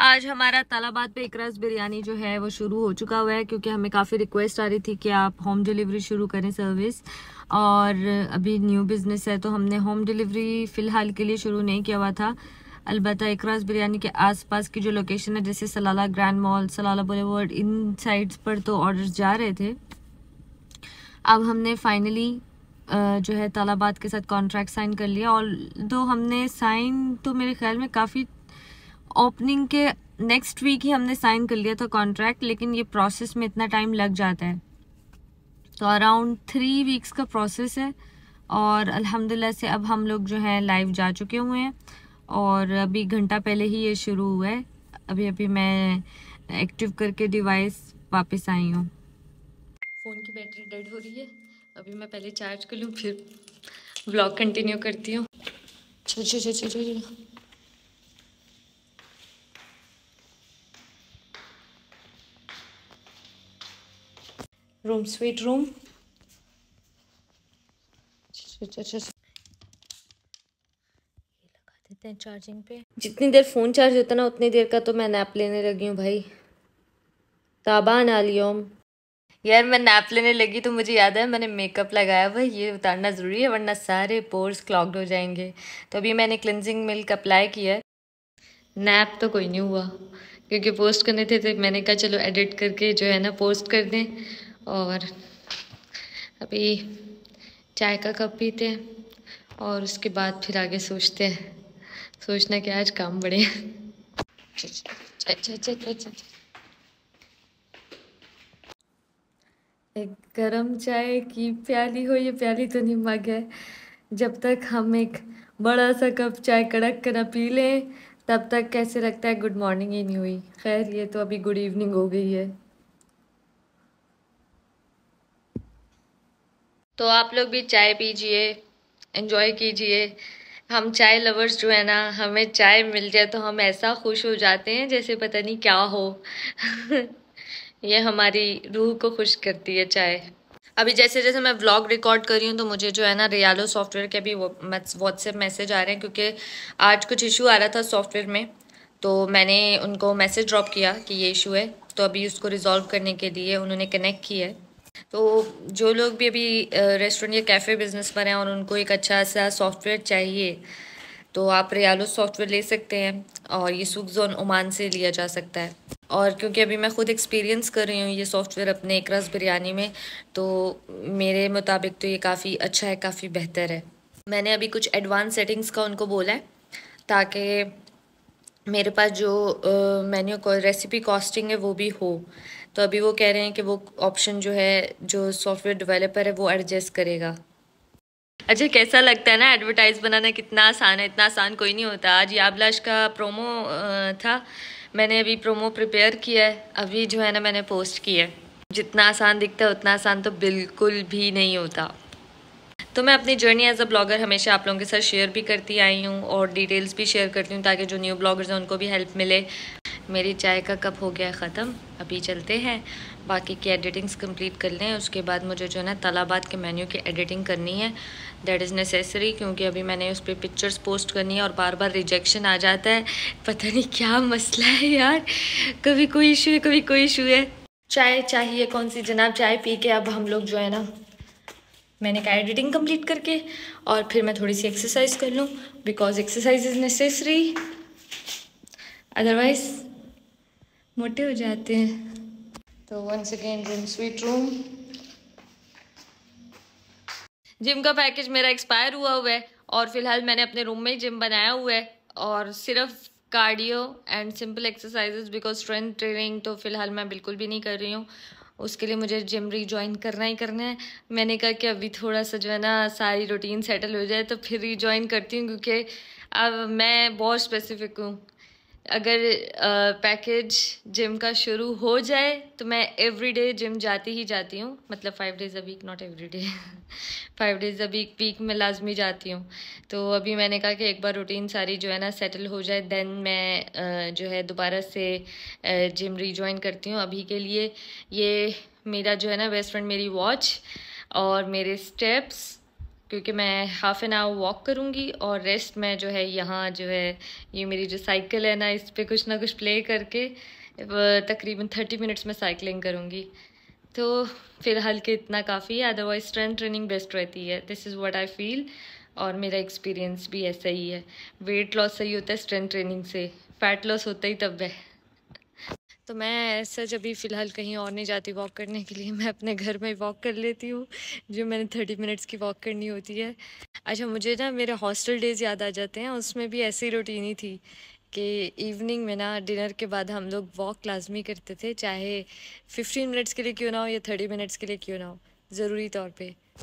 आज हमारा तालाबाद पे इकरास बिरयानी जो है वो शुरू हो चुका हुआ है क्योंकि हमें काफ़ी रिक्वेस्ट आ रही थी कि आप होम डिलीवरी शुरू करें सर्विस और अभी न्यू बिज़नेस है तो हमने होम डिलीवरी फ़िलहाल के लिए शुरू नहीं किया हुआ था अलबत् इकरास बिरयानी के आसपास की जो लोकेशन है जैसे सलाला ग्रैंड मॉल सलाला बोले इन साइड्स पर तो ऑर्डर जा रहे थे अब हमने फाइनली जो है तालाबाद के साथ कॉन्ट्रैक्ट साइन कर लिया और दो हमने साइन तो मेरे ख्याल में काफ़ी ओपनिंग के नेक्स्ट वीक ही हमने साइन कर लिया था कॉन्ट्रैक्ट लेकिन ये प्रोसेस में इतना टाइम लग जाता है तो अराउंड थ्री वीक्स का प्रोसेस है और अल्हम्दुलिल्लाह से अब हम लोग जो हैं लाइव जा चुके हुए हैं और अभी घंटा पहले ही ये शुरू हुआ है अभी अभी मैं एक्टिव करके डिवाइस वापस आई हूँ फ़ोन की बैटरी डेड हो रही है अभी मैं पहले चार्ज कर लूँ फिर ब्लॉग कंटिन्यू करती हूँ चलो चलो चलो चलो room sweet room लगा देते हैं चार्जिंग पे जितनी देर फ़ोन चार्ज होता ना उतनी देर का तो मैं नैप लेने लगी हूँ भाई ताबा लियोम यार मैं नैप लेने लगी तो मुझे याद है मैंने मेकअप लगाया हुआ ये उतारना ज़रूरी है वरना सारे पोर्स क्लॉग्ड हो जाएंगे तो अभी मैंने क्लिनजिंग मिल्क अप्लाई किया है नैप तो कोई नहीं हुआ क्योंकि पोस्ट करने थे तो मैंने कहा चलो एडिट करके जो है ना पोस्ट कर दें और अभी चाय का कप पीते हैं और उसके बाद फिर आगे सोचते हैं सोचना कि आज काम बड़े एक गरम चाय की प्याली हो ये प्याली तो नहीं मग है जब तक हम एक बड़ा सा कप चाय कड़क कर ना पी लें तब तक कैसे लगता है गुड मॉर्निंग ही नहीं हुई खैर ये तो अभी गुड इवनिंग हो गई है तो आप लोग भी चाय पीजिए इन्जॉय कीजिए हम चाय लवर्स जो है ना हमें चाय मिल जाए तो हम ऐसा खुश हो जाते हैं जैसे पता नहीं क्या हो ये हमारी रूह को खुश करती है चाय अभी जैसे जैसे मैं व्लॉग रिकॉर्ड कर रही हूँ तो मुझे जो है ना रियालो सॉफ्टवेयर के भी व्हाट्सएप मैसेज आ रहे हैं क्योंकि आज कुछ इशू आ रहा था सॉफ्टवेयर में तो मैंने उनको मैसेज ड्रॉप किया कि ये इशू है तो अभी उसको रिजॉल्व करने के लिए उन्होंने कनेक्ट किया है तो जो लोग भी अभी रेस्टोरेंट या कैफ़े बिज़नेस पर हैं और उनको एक अच्छा सा सॉफ्टवेयर चाहिए तो आप रियालो सॉफ्टवेयर ले सकते हैं और ये सुख जोन ओमान से लिया जा सकता है और क्योंकि अभी मैं ख़ुद एक्सपीरियंस कर रही हूँ ये सॉफ्टवेयर अपने एक रस बिरयानी में तो मेरे मुताबिक तो ये काफ़ी अच्छा है काफ़ी बेहतर है मैंने अभी कुछ एडवांस सेटिंग्स का उनको बोला है ताकि मेरे पास जो मेन्यू को रेसिपी कॉस्टिंग है वो भी हो तो अभी वो कह रहे हैं कि वो ऑप्शन जो है जो सॉफ्टवेयर डेवलपर है वो एडजस्ट करेगा अच्छा कैसा लगता है ना एडवर्टाइज बनाना कितना आसान है इतना आसान कोई नहीं होता आज याबलाश का प्रोमो था मैंने अभी प्रोमो प्रिपेयर किया है अभी जो है ना मैंने पोस्ट किया है जितना आसान दिखता है उतना आसान तो बिल्कुल भी नहीं होता तो मैं अपनी जर्नी एज अ ब्लॉगर हमेशा आप लोगों के साथ शेयर भी करती आई हूँ और डिटेल्स भी शेयर करती हूँ ताकि जो न्यू ब्लॉगर्स हैं उनको भी हेल्प मिले मेरी चाय का कप हो गया ख़त्म अभी चलते हैं बाकी की एडिटिंग्स कंप्लीट कर लें उसके बाद मुझे जो है ना के मेन्यू की एडिटिंग करनी है दैट इज़ नेसेसरी क्योंकि अभी मैंने उस पर पिक्चर्स पोस्ट करनी है और बार बार रिजेक्शन आ जाता है पता नहीं क्या मसला है यार कभी कोई इशू है कभी कोई इशू है चाय चाहिए कौन सी जनाब चाय पी के अब हम लोग जो है ना मैंने कहा एडिटिंग कंप्लीट करके और फिर मैं थोड़ी सी एक्सरसाइज कर लूँ because exercise is necessary otherwise मोटे हो जाते हैं तो once again room sweet room gym का पैकेज मेरा एक्सपायर हुआ हुआ है और फिलहाल मैंने अपने रूम में ही जिम बनाया हुआ है और सिर्फ cardio and simple exercises because strength training तो फ़िलहाल मैं बिल्कुल भी नहीं कर रही हूँ उसके लिए मुझे जिम रीजॉइन करना ही करना है मैंने कहा कि अभी थोड़ा सा जो है ना सारी रूटीन सेटल हो जाए तो फिर रिजॉइन करती हूँ क्योंकि अब मैं बहुत स्पेसिफिक हूँ अगर पैकेज जिम का शुरू हो जाए तो मैं एवरी डे जिम जाती ही जाती हूँ मतलब five days a week not every day five days a week week में लाजमी जाती हूँ तो अभी मैंने कहा कि एक बार रूटीन सारी जो है ना सेटल हो जाए देन मैं जो है दोबारा से जिम रीजॉइन करती हूँ अभी के लिए ये मेरा जो है ना बेस्ट फ्रेंड मेरी वॉच और मेरे स्टेप्स क्योंकि मैं हाफ़ एन आवर वॉक करूँगी और रेस्ट में जो है यहाँ जो है ये मेरी जो साइकिल है ना इस पर कुछ ना कुछ प्ले करके तकरीबन थर्टी मिनट्स में साइकिलिंग करूँगी तो फ़िलहाल के इतना काफ़ी है अदरवाइज स्ट्रेंथ ट्रेनिंग बेस्ट रहती है this is what I feel और मेरा एक्सपीरियंस भी ऐसा ही है वेट लॉस सही होता है स्ट्रेंथ ट्रेनिंग से फैट लॉस होता ही तब है तो मैं ऐसा जब भी फ़िलहाल कहीं और नहीं जाती वॉक करने के लिए मैं अपने घर में वॉक कर लेती हूँ जो मैंने थर्टी मिनट्स की वॉक करनी होती है अच्छा मुझे ना मेरे हॉस्टल डेज़ याद आ जाते हैं उसमें भी ऐसी रूटीन ही थी कि इवनिंग में ना डिनर के बाद हम लोग वॉक लाजमी करते थे चाहे फिफ्टीन मिनट्स के लिए क्यों ना हो या थर्टी मिनट्स के लिए क्यों ना हो ज़रूरी तौर पर